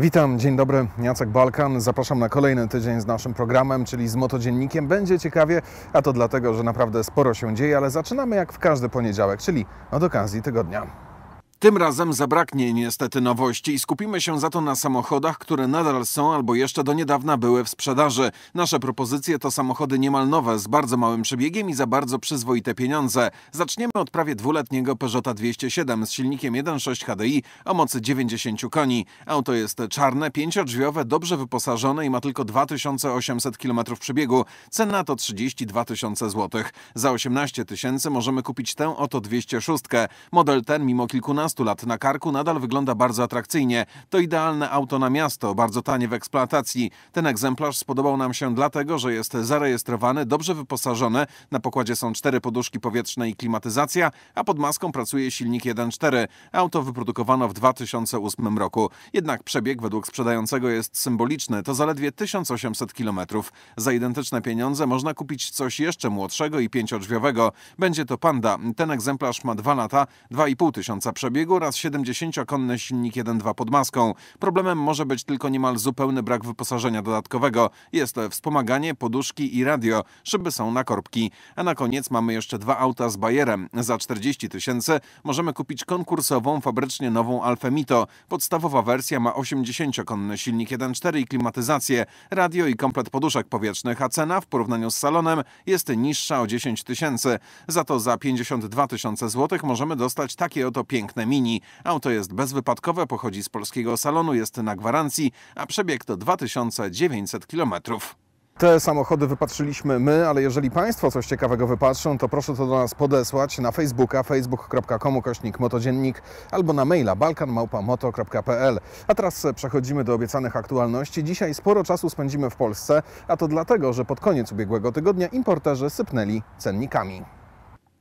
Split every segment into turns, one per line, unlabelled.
Witam, dzień dobry, Jacek Balkan. Zapraszam na kolejny tydzień z naszym programem, czyli z Motodziennikiem. Będzie ciekawie, a to dlatego, że naprawdę sporo się dzieje, ale zaczynamy jak w każdy poniedziałek, czyli od okazji tygodnia. Tym razem zabraknie niestety nowości i skupimy się za to na samochodach, które nadal są albo jeszcze do niedawna były w sprzedaży. Nasze propozycje to samochody niemal nowe, z bardzo małym przebiegiem i za bardzo przyzwoite pieniądze. Zaczniemy od prawie dwuletniego Peugeota 207 z silnikiem 1.6 HDI o mocy 90 koni. Auto jest czarne, pięciodrzwiowe, dobrze wyposażone i ma tylko 2800 km przebiegu. Cena to 32 tysiące złotych. Za 18 tysięcy możemy kupić tę oto 206. Model ten mimo kilkunastu 15 lat na karku nadal wygląda bardzo atrakcyjnie. To idealne auto na miasto, bardzo tanie w eksploatacji. Ten egzemplarz spodobał nam się dlatego, że jest zarejestrowany, dobrze wyposażony. Na pokładzie są cztery poduszki powietrzne i klimatyzacja, a pod maską pracuje silnik 1.4. Auto wyprodukowano w 2008 roku. Jednak przebieg według sprzedającego jest symboliczny. To zaledwie 1800 km. Za identyczne pieniądze można kupić coś jeszcze młodszego i pięciodrzwiowego. Będzie to Panda. Ten egzemplarz ma dwa lata, 2,5 tysiąca przebiegu przebiegu oraz 70-konny silnik 1.2 pod maską. Problemem może być tylko niemal zupełny brak wyposażenia dodatkowego. Jest to wspomaganie, poduszki i radio. Szyby są na korbki. A na koniec mamy jeszcze dwa auta z Bayerem Za 40 tysięcy możemy kupić konkursową, fabrycznie nową Alfę Mito. Podstawowa wersja ma 80-konny silnik 1.4 i klimatyzację, radio i komplet poduszek powietrznych, a cena w porównaniu z salonem jest niższa o 10 tysięcy. Za to za 52 tysiące złotych możemy dostać takie oto piękne Mini. Auto jest bezwypadkowe, pochodzi z polskiego salonu, jest na gwarancji, a przebieg to 2900 km. Te samochody wypatrzyliśmy my, ale jeżeli Państwo coś ciekawego wypatrzą, to proszę to do nas podesłać na Facebooka facebook.com kośnik motodziennik albo na maila balkanmałpamoto.pl. A teraz przechodzimy do obiecanych aktualności. Dzisiaj sporo czasu spędzimy w Polsce, a to dlatego, że pod koniec ubiegłego tygodnia importerzy sypnęli cennikami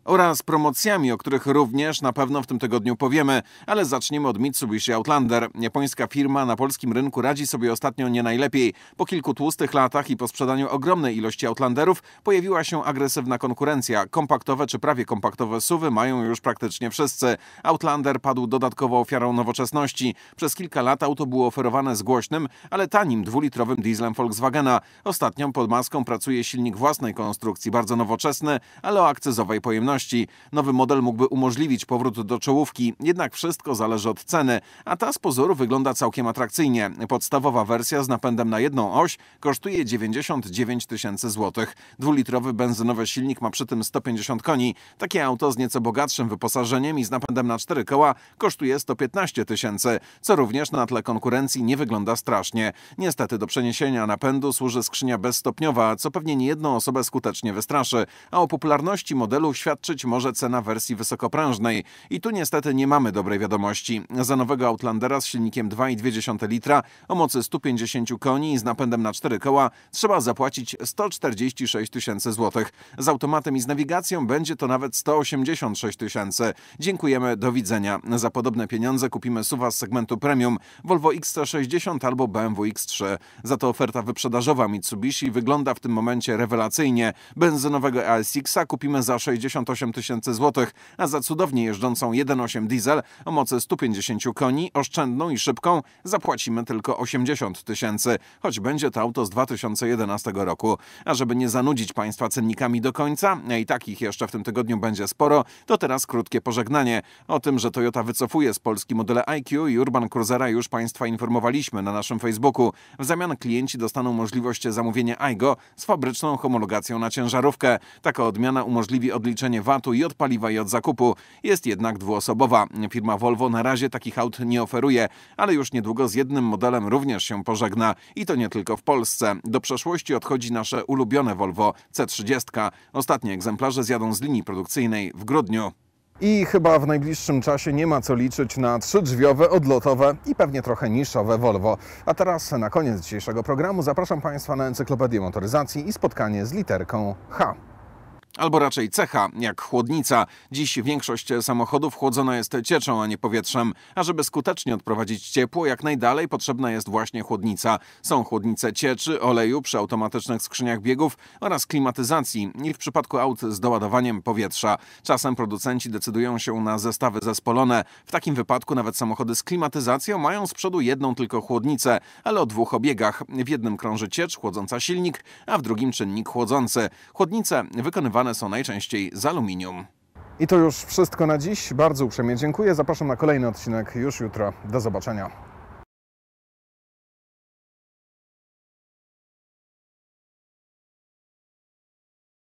oraz promocjami, o których również na pewno w tym tygodniu powiemy. Ale zaczniemy od Mitsubishi Outlander. Japońska firma na polskim rynku radzi sobie ostatnio nie najlepiej. Po kilku tłustych latach i po sprzedaniu ogromnej ilości Outlanderów pojawiła się agresywna konkurencja. Kompaktowe czy prawie kompaktowe suwy mają już praktycznie wszyscy. Outlander padł dodatkowo ofiarą nowoczesności. Przez kilka lat auto było oferowane z głośnym, ale tanim dwulitrowym dieslem Volkswagena. Ostatnią pod maską pracuje silnik własnej konstrukcji, bardzo nowoczesny, ale o akcyzowej pojemności Nowy model mógłby umożliwić powrót do czołówki, jednak wszystko zależy od ceny, a ta z pozoru wygląda całkiem atrakcyjnie. Podstawowa wersja z napędem na jedną oś kosztuje 99 tysięcy złotych. Dwulitrowy benzynowy silnik ma przy tym 150 koni. Takie auto z nieco bogatszym wyposażeniem i z napędem na cztery koła kosztuje 115 tysięcy, co również na tle konkurencji nie wygląda strasznie. Niestety do przeniesienia napędu służy skrzynia bezstopniowa, co pewnie niejedną osobę skutecznie wystraszy, a o popularności modelu świadczy świadczyć może cena wersji wysokoprężnej. I tu niestety nie mamy dobrej wiadomości. Za nowego Outlandera z silnikiem 2,2 litra o mocy 150 koni i z napędem na 4 koła trzeba zapłacić 146 tysięcy złotych. Z automatem i z nawigacją będzie to nawet 186 tysięcy. Dziękujemy, do widzenia. Za podobne pieniądze kupimy suwa z segmentu premium Volvo XC60 albo BMW X3. Za to oferta wyprzedażowa Mitsubishi wygląda w tym momencie rewelacyjnie. Benzynowego ASX-a e kupimy za 60 168 tysięcy złotych, a za cudownie jeżdżącą 1.8 diesel o mocy 150 koni, oszczędną i szybką zapłacimy tylko 80 tysięcy, choć będzie to auto z 2011 roku. A żeby nie zanudzić Państwa cennikami do końca, a i takich jeszcze w tym tygodniu będzie sporo, to teraz krótkie pożegnanie. O tym, że Toyota wycofuje z Polski modele IQ i Urban Cruisera już Państwa informowaliśmy na naszym Facebooku. W zamian klienci dostaną możliwość zamówienia IGO z fabryczną homologacją na ciężarówkę. Taka odmiana umożliwi odliczenie Watu VAT-u i od paliwa i od zakupu. Jest jednak dwuosobowa. Firma Volvo na razie takich aut nie oferuje, ale już niedługo z jednym modelem również się pożegna. I to nie tylko w Polsce. Do przeszłości odchodzi nasze ulubione Volvo C30. Ostatnie egzemplarze zjadą z linii produkcyjnej w grudniu. I chyba w najbliższym czasie nie ma co liczyć na trzydrzwiowe, odlotowe i pewnie trochę niszowe Volvo. A teraz na koniec dzisiejszego programu zapraszam Państwa na Encyklopedię Motoryzacji i spotkanie z literką H albo raczej cecha, jak chłodnica. Dziś większość samochodów chłodzona jest cieczą, a nie powietrzem. A żeby skutecznie odprowadzić ciepło, jak najdalej potrzebna jest właśnie chłodnica. Są chłodnice cieczy, oleju przy automatycznych skrzyniach biegów oraz klimatyzacji i w przypadku aut z doładowaniem powietrza. Czasem producenci decydują się na zestawy zespolone. W takim wypadku nawet samochody z klimatyzacją mają z przodu jedną tylko chłodnicę, ale o dwóch obiegach. W jednym krąży ciecz chłodząca silnik, a w drugim czynnik chłodzący. Chłodnice wykonywane są najczęściej z aluminium. I to już wszystko na dziś. Bardzo uprzejmie dziękuję. Zapraszam na kolejny odcinek już jutro. Do zobaczenia.